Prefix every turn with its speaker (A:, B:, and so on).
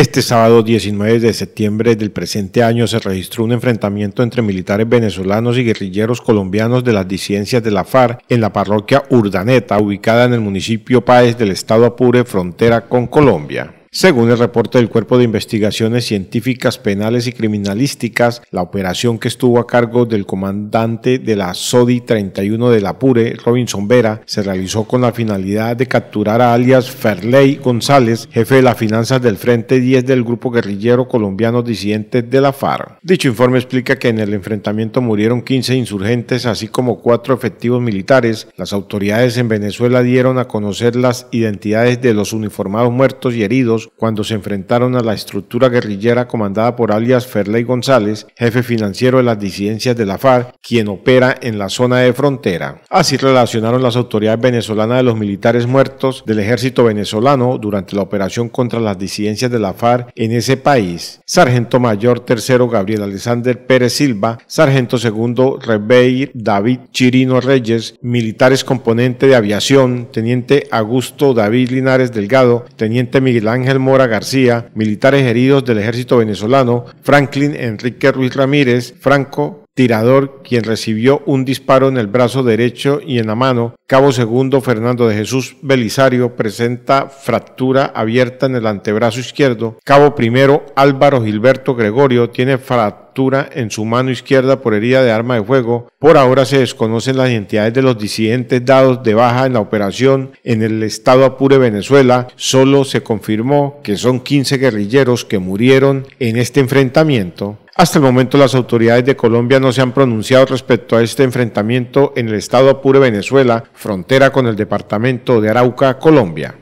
A: Este sábado 19 de septiembre del presente año se registró un enfrentamiento entre militares venezolanos y guerrilleros colombianos de las disidencias de la FARC en la parroquia Urdaneta, ubicada en el municipio Páez del estado Apure, frontera con Colombia. Según el reporte del Cuerpo de Investigaciones Científicas Penales y Criminalísticas, la operación que estuvo a cargo del comandante de la SODI 31 de la Pure, Robinson Vera, se realizó con la finalidad de capturar a alias Ferley González, jefe de las finanzas del Frente 10 del grupo guerrillero colombiano disidente de la FARC. Dicho informe explica que en el enfrentamiento murieron 15 insurgentes, así como cuatro efectivos militares. Las autoridades en Venezuela dieron a conocer las identidades de los uniformados muertos y heridos cuando se enfrentaron a la estructura guerrillera comandada por alias Ferley González, jefe financiero de las disidencias de la FARC, quien opera en la zona de frontera. Así relacionaron las autoridades venezolanas de los militares muertos del ejército venezolano durante la operación contra las disidencias de la FARC en ese país. Sargento Mayor Tercero Gabriel Alexander Pérez Silva, Sargento Segundo Rebeir David Chirino Reyes, militares componente de aviación, Teniente Augusto David Linares Delgado, Teniente Miguel Ángel Ángel Mora García, militares heridos del ejército venezolano, Franklin Enrique Ruiz Ramírez, Franco tirador, quien recibió un disparo en el brazo derecho y en la mano. Cabo segundo Fernando de Jesús Belisario presenta fractura abierta en el antebrazo izquierdo. Cabo primero Álvaro Gilberto Gregorio tiene fractura en su mano izquierda por herida de arma de fuego. Por ahora se desconocen las identidades de los disidentes dados de baja en la operación en el estado Apure, Venezuela. Solo se confirmó que son 15 guerrilleros que murieron en este enfrentamiento. Hasta el momento las autoridades de Colombia no se han pronunciado respecto a este enfrentamiento en el estado Apure, Venezuela, frontera con el departamento de Arauca, Colombia.